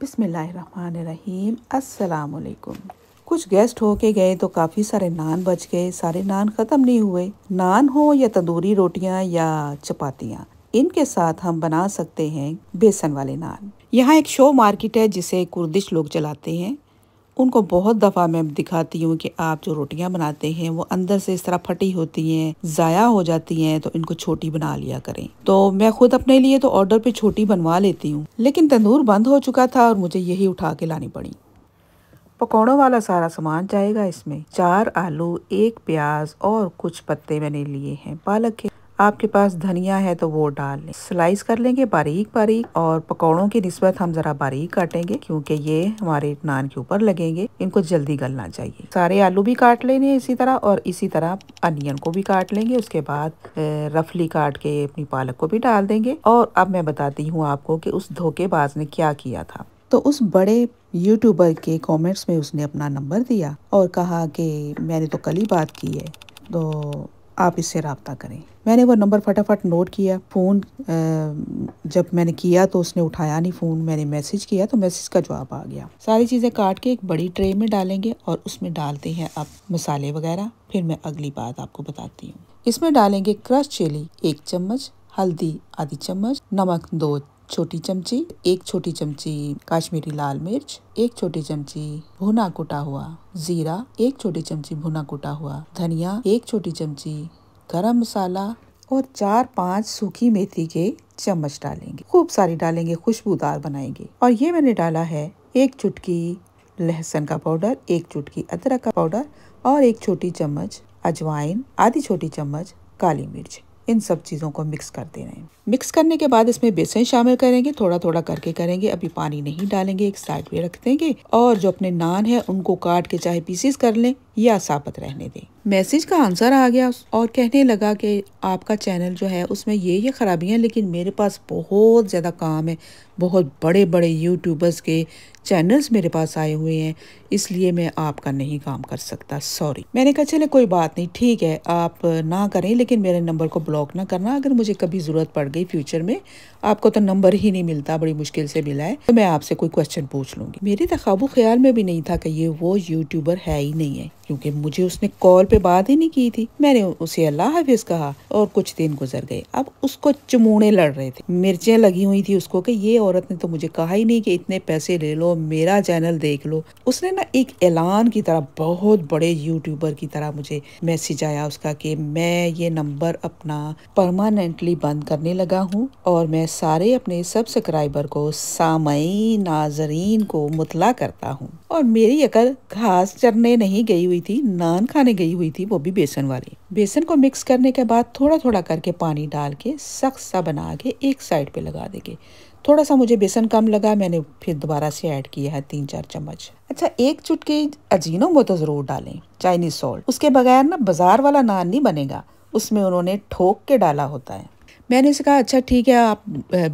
बिसमीम असलकुम कुछ गेस्ट हो के गए तो काफ़ी सारे नान बच गए सारे नान ख़त्म नहीं हुए नान हो या तंदूरी रोटियां या चपातियां इनके साथ हम बना सकते हैं बेसन वाले नान यहाँ एक शो मार्केट है जिसे कुर्दिश लोग चलाते हैं उनको बहुत दफ़ा मैं दिखाती हूँ कि आप जो रोटियाँ बनाते हैं वो अंदर से इस तरह फटी होती हैं ज़ाया हो जाती हैं तो इनको छोटी बना लिया करें तो मैं खुद अपने लिए तो ऑर्डर पे छोटी बनवा लेती हूँ लेकिन तंदूर बंद हो चुका था और मुझे यही उठा के लानी पड़ी पकौड़ों वाला सारा सामान जाएगा इसमें चार आलू एक प्याज और कुछ पत्ते मैंने लिए हैं पालक के आपके पास धनिया है तो वो डाल लें स्लाइस कर लेंगे बारीक बारीक और पकौड़ों की नस्बत हम ज़रा बारीक काटेंगे क्योंकि ये हमारे नान के ऊपर लगेंगे इनको जल्दी गलना चाहिए सारे आलू भी काट लेने इसी तरह और इसी तरह अनियन को भी काट लेंगे उसके बाद रफली काट के अपनी पालक को भी डाल देंगे और अब मैं बताती हूँ आपको कि उस धोखेबाज ने क्या किया था तो उस बड़े यूट्यूबर के कमेंट्स में उसने अपना नंबर दिया और कहा कि मैंने तो कल ही बात की है तो आप इससे रबता करें मैंने वो नंबर फटाफट नोट किया फ़ोन जब मैंने किया तो उसने उठाया नहीं फ़ोन मैंने मैसेज किया तो मैसेज का जवाब आ गया सारी चीज़ें काट के एक बड़ी ट्रे में डालेंगे और उसमें डालते हैं आप मसाले वगैरह फिर मैं अगली बात आपको बताती हूँ इसमें डालेंगे क्रश चिली एक चम्मच हल्दी आधी चम्मच नमक दो छोटी चमची एक छोटी चमची काश्मीरी लाल मिर्च एक छोटी चमची भुना कुटा हुआ जीरा एक छोटी चमची भुना कुटा हुआ धनिया एक छोटी चमची गरम मसाला और चार पांच सूखी मेथी के चम्मच डालेंगे खूब सारी डालेंगे खुशबूदार बनाएंगे और ये मैंने डाला है एक चुटकी लहसुन का पाउडर एक चुटकी अदरक का पाउडर और एक छोटी चम्मच अजवाइन आधी छोटी चम्मच काली मिर्च इन सब चीज़ों को मिक्स कर रहे हैं मिक्स करने के बाद इसमें बेसन शामिल करेंगे थोड़ा थोड़ा करके करेंगे अभी पानी नहीं डालेंगे एक साइड में रख देंगे और जो अपने नान है उनको काट के चाहे पीसीस कर लें या साबित रहने दें मैसेज का आंसर आ गया और कहने लगा कि आपका चैनल जो है उसमें ये ये ख़राबियाँ लेकिन मेरे पास बहुत ज़्यादा काम है बहुत बड़े बड़े यूट्यूबर्स के चैनल्स मेरे पास आए हुए हैं इसलिए मैं आपका नहीं काम कर सकता सॉरी मैंने कहा चले कोई बात नहीं ठीक है आप ना करें लेकिन मेरे नंबर को ब्लॉक ना करना अगर मुझे कभी ज़रूरत पड़ गई फ्यूचर में आपको तो नंबर ही नहीं मिलता बड़ी मुश्किल से मिला है तो मैं आपसे कोई क्वेश्चन पूछ लूँगी मेरे तखाबू ख्याल में भी नहीं था कि ये वो यूट्यूबर है ही नहीं है क्योंकि मुझे उसने कॉल पे बात ही नहीं की थी मैंने उसे अल्लाह हाफिज कहा और कुछ दिन गुजर गए अब उसको चमूने लड़ रहे थे मिर्चें लगी हुई थी उसको कि ये औरत ने तो मुझे कहा ही नहीं कि इतने पैसे ले लो मेरा चैनल देख लो उसने ना एक ऐलान की तरह बहुत बड़े यूट्यूबर की तरह मुझे मैसेज आया उसका कि मैं ये नंबर अपना परमानेंटली बंद करने लगा हूँ और मैं सारे अपने सब्सक्राइबर को सामयी नाजरीन को मुतला करता हूँ और मेरी अकल घास चरने नहीं गई हुई थी नान खाने गई हुई थी वो भी बेसन वाली बेसन को मिक्स करने के बाद थोड़ा थोड़ा करके पानी डाल के सख्त सा बना के एक साइड पे लगा देंगे थोड़ा सा मुझे बेसन कम लगा मैंने फिर दोबारा से ऐड किया है तीन चार चम्मच अच्छा एक चुटकी अजीनो तो ज़रूर डालें चाइनीज सॉल्ट उसके बगैर ना बाजार वाला नान नहीं बनेगा उसमें उन्होंने ठोक के डाला होता है मैंने उसे कहा अच्छा ठीक है आप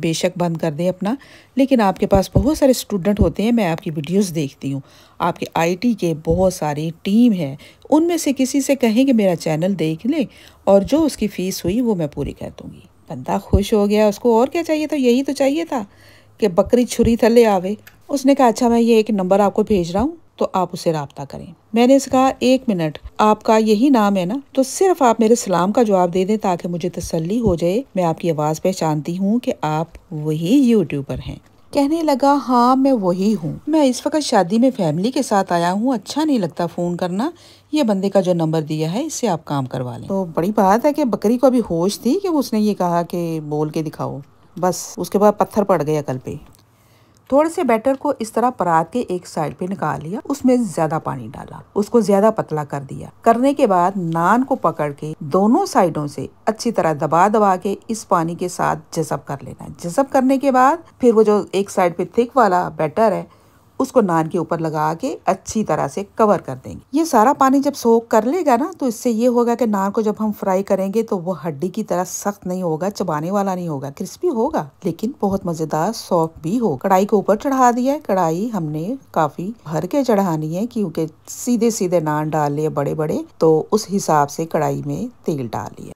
बेशक बंद कर दें अपना लेकिन आपके पास बहुत सारे स्टूडेंट होते हैं मैं आपकी वीडियोस देखती हूँ आपके आईटी के बहुत सारी टीम है उनमें से किसी से कहें कि मेरा चैनल देख लें और जो उसकी फ़ीस हुई वो मैं पूरी कर दूँगी बंदा खुश हो गया उसको और क्या चाहिए था यही तो चाहिए था कि बकरी छुरी थले आवे उसने कहा अच्छा मैं ये एक नंबर आपको भेज रहा हूँ तो आप उसे रबता करें मैंने इसे कहा एक मिनट आपका यही नाम है ना तो सिर्फ आप मेरे सलाम का जवाब दे दें ताकि मुझे तसल्ली हो जाए मैं आपकी आवाज़ पहचानती हूँ कि आप वही यूट्यूबर हैं कहने लगा हाँ मैं वही हूँ मैं इस वक्त शादी में फैमिली के साथ आया हूँ अच्छा नहीं लगता फ़ोन करना ये बंदे का जो नंबर दिया है इससे आप काम करवा लें तो बड़ी बात है कि बकरी को अभी होश थी कि उसने ये कहा कि बोल के दिखाओ बस उसके बाद पत्थर पड़ गया कल पे थोड़े से बैटर को इस तरह परात के एक साइड पे निकाल लिया उसमें ज्यादा पानी डाला उसको ज्यादा पतला कर दिया करने के बाद नान को पकड़ के दोनों साइडों से अच्छी तरह दबा दबा के इस पानी के साथ जजब कर लेना है जजब करने के बाद फिर वो जो एक साइड पे थिक वाला बैटर है उसको नान के ऊपर लगा के अच्छी तरह से कवर कर देंगे ये सारा पानी जब सोख कर लेगा ना तो इससे ये होगा कि नान को जब हम फ्राई करेंगे तो वो हड्डी की तरह सख्त नहीं होगा चबाने वाला नहीं होगा क्रिस्पी होगा लेकिन बहुत मजेदार सॉफ्ट भी हो कढ़ाई के ऊपर चढ़ा दिया है कढ़ाई हमने काफी भर के चढ़ानी है क्योंकि सीधे सीधे नान डाल लिए बड़े बड़े तो उस हिसाब से कढ़ाई में तेल डाल लिया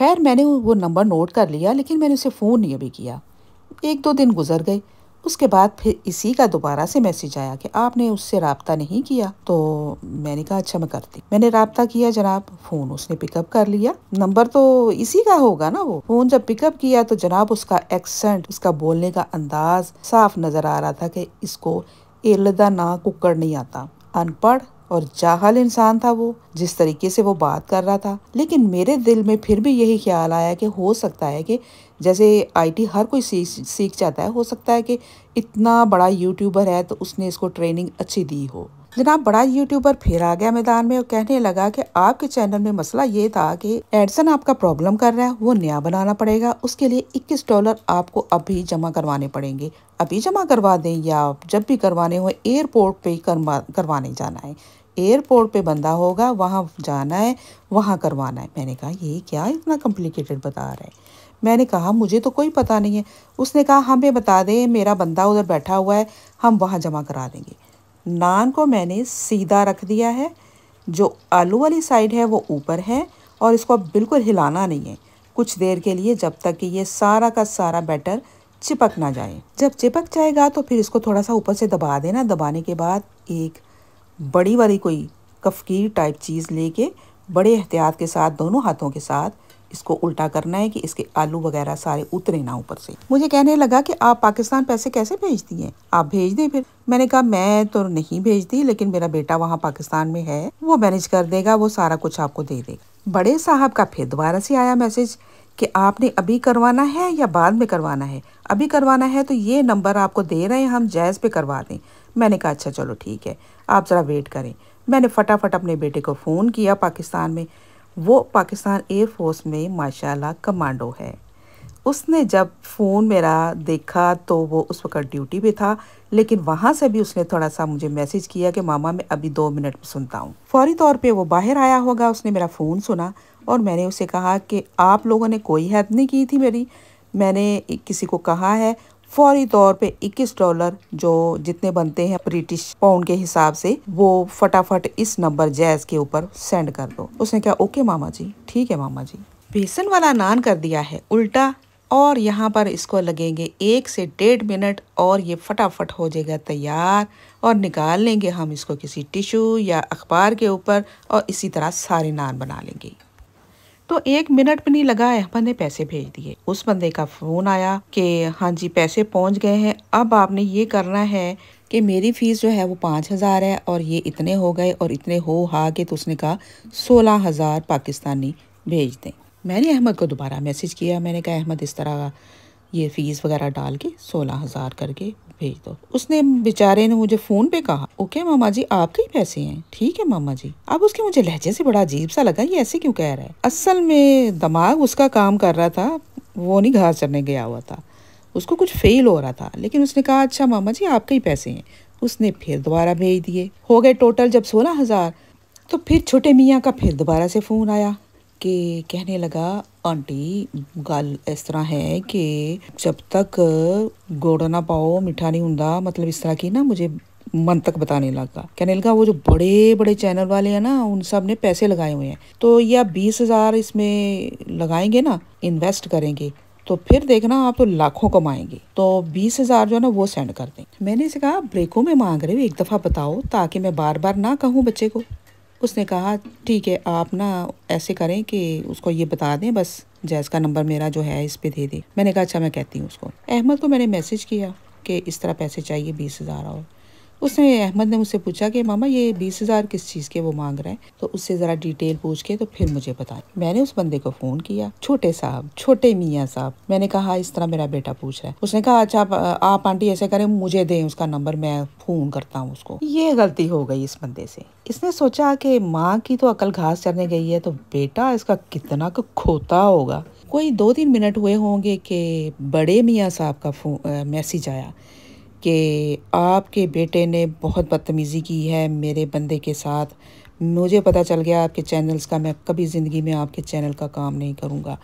खैर मैंने वो नंबर नोट कर लिया लेकिन मैंने उसे फ़ोन नहीं अभी किया एक दो दिन गुजर गए उसके बाद फिर इसी का दोबारा से मैसेज आया कि आपने उससे रबता नहीं किया तो मैंने कहा अच्छा मैं करती मैंने रबता किया जनाब फ़ोन उसने पिकअप कर लिया नंबर तो इसी का होगा ना वो फ़ोन जब पिकअप किया तो जनाब उसका एक्सेंट उसका बोलने का अंदाज साफ नज़र आ रहा था कि इसको एलदा ना कुकड़ नहीं आता अनपढ़ और जाहल इंसान था वो जिस तरीके से वो बात कर रहा था लेकिन मेरे दिल में फिर भी यही ख्याल आया कि हो सकता है कि जैसे आईटी हर कोई सीख सीख जाता है हो सकता है कि इतना बड़ा यूट्यूबर है तो उसने इसको ट्रेनिंग अच्छी दी हो जनाब बड़ा यूट्यूबर फिर आ गया मैदान में और कहने लगा कि आपके चैनल में मसला ये था कि एडसन आपका प्रॉब्लम कर रहा है वो नया बनाना पड़ेगा उसके लिए 21 डॉलर आपको अभी जमा करवाने पड़ेंगे अभी जमा करवा दें या जब भी करवाने हो एयरपोर्ट पे करवा करवाने जाना है एयरपोर्ट पे बंदा होगा वहाँ जाना है वहाँ करवाना है मैंने कहा ये क्या इतना कॉम्प्लिकेटेड बता रहा है मैंने कहा मुझे तो कोई पता नहीं है उसने कहा हमें बता दें मेरा बंदा उधर बैठा हुआ है हम वहाँ जमा करा देंगे नान को मैंने सीधा रख दिया है जो आलू वाली साइड है वो ऊपर है और इसको अब बिल्कुल हिलाना नहीं है कुछ देर के लिए जब तक कि ये सारा का सारा बैटर चिपक ना जाए जब चिपक जाएगा तो फिर इसको थोड़ा सा ऊपर से दबा देना दबाने के बाद एक बड़ी वाली कोई कफकीर टाइप चीज़ लेके बड़े एहतियात के साथ दोनों हाथों के साथ इसको उल्टा करना है कि इसके आलू वगैरह सारे उतरे ना ऊपर से मुझे कहने लगा कि आप पाकिस्तान पैसे कैसे भेजती हैं आप भेज दें फिर मैंने कहा मैं तो नहीं भेजती लेकिन मेरा बेटा वहाँ पाकिस्तान में है वो मैनेज कर देगा वो सारा कुछ आपको दे देगा बड़े साहब का फिर दोबारा से आया मैसेज कि आपने अभी करवाना है या बाद में करवाना है अभी करवाना है तो ये नंबर आपको दे रहे हैं हम जायज़ पे करवा दें मैंने कहा अच्छा चलो ठीक है आप ज़रा वेट करें मैंने फटाफट अपने बेटे को फ़ोन किया पाकिस्तान में वो पाकिस्तान एयरफोर्स में माशाल्लाह कमांडो है उसने जब फ़ोन मेरा देखा तो वो उस वक्त ड्यूटी पे था लेकिन वहाँ से भी उसने थोड़ा सा मुझे मैसेज किया कि मामा मैं अभी दो मिनट में सुनता हूँ फौरी तौर पे वो बाहर आया होगा उसने मेरा फ़ोन सुना और मैंने उसे कहा कि आप लोगों ने कोई हेल्प नहीं की थी मेरी मैंने किसी को कहा है फौरी तौर पे 21 डॉलर जो जितने बनते हैं ब्रिटिश पाउंड के हिसाब से वो फटाफट इस नंबर जैज के ऊपर सेंड कर दो उसने कहा ओके मामा जी ठीक है मामा जी बेसन वाला नान कर दिया है उल्टा और यहाँ पर इसको लगेंगे एक से डेढ़ मिनट और ये फटाफट हो जाएगा तैयार और निकाल लेंगे हम इसको किसी टिशू या अखबार के ऊपर और इसी तरह सारे नान बना लेंगे तो एक मिनट भी नहीं लगा अहमद ने पैसे भेज दिए उस बंदे का फ़ोन आया कि हाँ जी पैसे पहुंच गए हैं अब आपने ये करना है कि मेरी फ़ीस जो है वो पाँच हज़ार है और ये इतने हो गए और इतने हो हा के तो उसने कहा सोलह हज़ार पाकिस्तानी भेज दें मैंने अहमद को दोबारा मैसेज किया मैंने कहा अहमद इस तरह ये फ़ीस वगैरह डाल के सोलह हज़ार करके भेज दो उसने बेचारे ने मुझे फ़ोन पे कहा ओके मामा जी आपके ही पैसे हैं ठीक है मामा जी अब उसके मुझे लहजे से बड़ा अजीब सा लगा ये ऐसे क्यों कह रहा है असल में दिमाग उसका काम कर रहा था वो नहीं घास चढ़ने गया हुआ था उसको कुछ फेल हो रहा था लेकिन उसने कहा अच्छा मामा जी आपके ही पैसे हैं उसने फिर दोबारा भेज दिए हो गए टोटल जब सोलह हज़ार तो फिर छोटे मियाँ का फिर दोबारा से फ़ोन आया कि कहने लगा ਆਂਟੀ ਗੱਲ ਇਸ ਤਰ੍ਹਾਂ ਹੈ ਕਿ ਜਬ ਤੱਕ गुड़ ना पाओ मीठा नहीं हूँ मतलब इस तरह की ना मुझे मन तक बताने लगा कहने लगा वो जो बड़े बड़े चैनल वाले हैं ना उन सब ने पैसे लगाए हुए हैं तो या बीस हजार इसमें लगाएंगे ना इन्वेस्ट करेंगे तो फिर देखना आप तो लाखों कमाएंगे तो बीस हजार जो है ना वो सेंड कर दें मैंने इसे कहा ब्रेकों में मांग रहे हो एक दफा बताओ ताकि मैं बार बार ना कहूँ बच्चे को उसने कहा ठीक है आप ना ऐसे करें कि उसको ये बता दें बस जैस का नंबर मेरा जो है इस पर दे दे मैंने कहा अच्छा मैं कहती हूँ उसको अहमद को मैंने मैसेज किया कि इस तरह पैसे चाहिए बीस हज़ार और उसने अहमद ने मुझसे पूछा कि मामा ये बीस हज़ार किस चीज़ के वो मांग रहे हैं तो उससे ज़रा डिटेल पूछ के तो फिर मुझे बताए मैंने उस बंदे को फ़ोन किया छोटे साहब छोटे मियाँ साहब मैंने कहा इस तरह मेरा बेटा पूछ रहा है उसने कहा अच्छा आप, आंटी ऐसे करें मुझे दें उसका नंबर मैं फ़ोन करता हूँ उसको ये गलती हो गई इस बंदे से इसने सोचा कि माँ की तो अकल घास चरने गई है तो बेटा इसका कितना खोता होगा कोई दो तीन मिनट हुए होंगे कि बड़े मियाँ साहब का मैसेज आया कि आपके बेटे ने बहुत बदतमीज़ी की है मेरे बंदे के साथ मुझे पता चल गया आपके चैनल्स का मैं कभी ज़िंदगी में आपके चैनल का काम नहीं करूँगा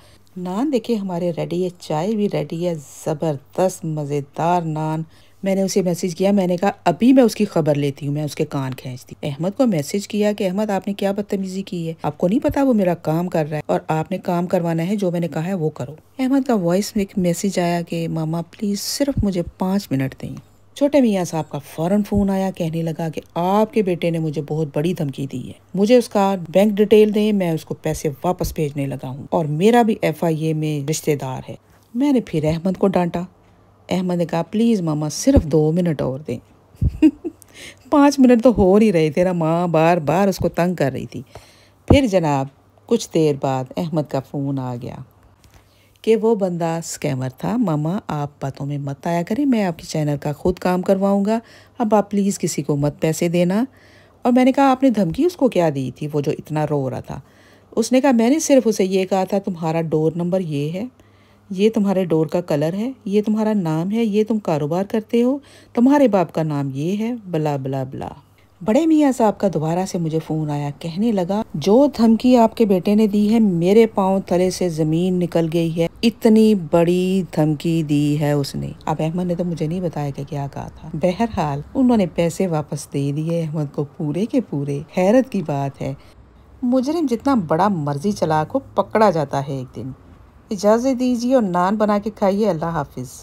नान देखिए हमारे रेडी है चाय भी रेडी है ज़बरदस्त मज़ेदार नान मैंने उसे मैसेज किया मैंने कहा अभी मैं उसकी खबर लेती हूँ मैं उसके कान खींचती अहमद को मैसेज किया कि अहमद आपने क्या बदतमीजी की है आपको नहीं पता वो मेरा काम कर रहा है और आपने काम करवाना है जो मैंने कहा है वो करो अहमद का वॉइस में एक मैसेज आया कि मामा प्लीज़ सिर्फ मुझे पाँच मिनट दें छोटे मियाँ साहब का फ़ौरन फ़ोन आया कहने लगा कि आपके बेटे ने मुझे बहुत बड़ी धमकी दी है मुझे उसका बैंक डिटेल दें मैं उसको पैसे वापस भेजने लगा हूँ और मेरा भी एफ आई ए में रिश्तेदार है मैंने फिर अहमद को डांटा अहमद ने कहा प्लीज़ मामा सिर्फ दो मिनट और दें पाँच मिनट तो हो ही रहे थे ना माँ बार बार उसको तंग कर रही थी फिर जनाब कुछ देर बाद अहमद का फ़ोन आ गया कि वो बंदा स्कैमर था मामा आप बातों में मत आया करें मैं आपके चैनल का खुद काम करवाऊँगा अब आप प्लीज़ किसी को मत पैसे देना और मैंने कहा आपने धमकी उसको क्या दी थी वो जो इतना रो रहा था उसने कहा मैंने सिर्फ उसे ये कहा था तुम्हारा डोर नंबर ये है ये तुम्हारे डोर का कलर है ये तुम्हारा नाम है ये तुम कारोबार करते हो तुम्हारे बाप का नाम ये है बला बला बला बड़े मियाँ साहब का दोबारा से मुझे फ़ोन आया कहने लगा जो धमकी आपके बेटे ने दी है मेरे पाँव तले से ज़मीन निकल गई है इतनी बड़ी धमकी दी है उसने अब अहमद ने तो मुझे नहीं बताया कि क्या कहा था बहरहाल उन्होंने पैसे वापस दे दिए अहमद को पूरे के पूरे हैरत की बात है मुजरिम जितना बड़ा मर्जी चला को पकड़ा जाता है एक दिन इजाज़त दीजिए और नान बना के खाइए अल्लाह हाफिज़